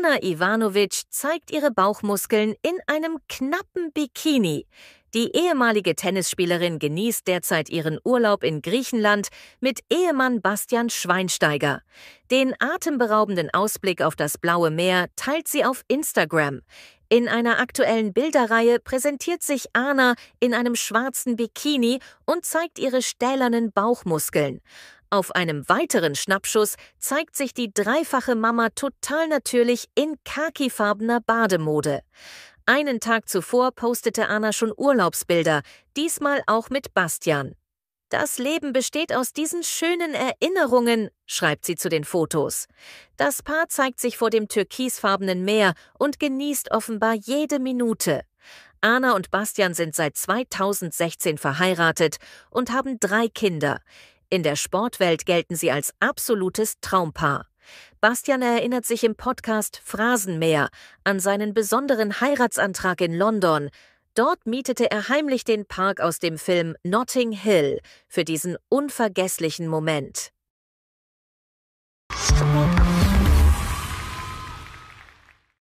Tatjana Ivanovic zeigt ihre Bauchmuskeln in einem knappen Bikini. Die ehemalige Tennisspielerin genießt derzeit ihren Urlaub in Griechenland mit Ehemann Bastian Schweinsteiger. Den atemberaubenden Ausblick auf das blaue Meer teilt sie auf Instagram. In einer aktuellen Bilderreihe präsentiert sich Anna in einem schwarzen Bikini und zeigt ihre stählernen Bauchmuskeln. Auf einem weiteren Schnappschuss zeigt sich die dreifache Mama total natürlich in khakifarbener Bademode. Einen Tag zuvor postete Anna schon Urlaubsbilder, diesmal auch mit Bastian. Das Leben besteht aus diesen schönen Erinnerungen, schreibt sie zu den Fotos. Das Paar zeigt sich vor dem türkisfarbenen Meer und genießt offenbar jede Minute. Anna und Bastian sind seit 2016 verheiratet und haben drei Kinder. In der Sportwelt gelten sie als absolutes Traumpaar. Bastian erinnert sich im Podcast Phrasenmeer an seinen besonderen Heiratsantrag in London. Dort mietete er heimlich den Park aus dem Film Notting Hill für diesen unvergesslichen Moment.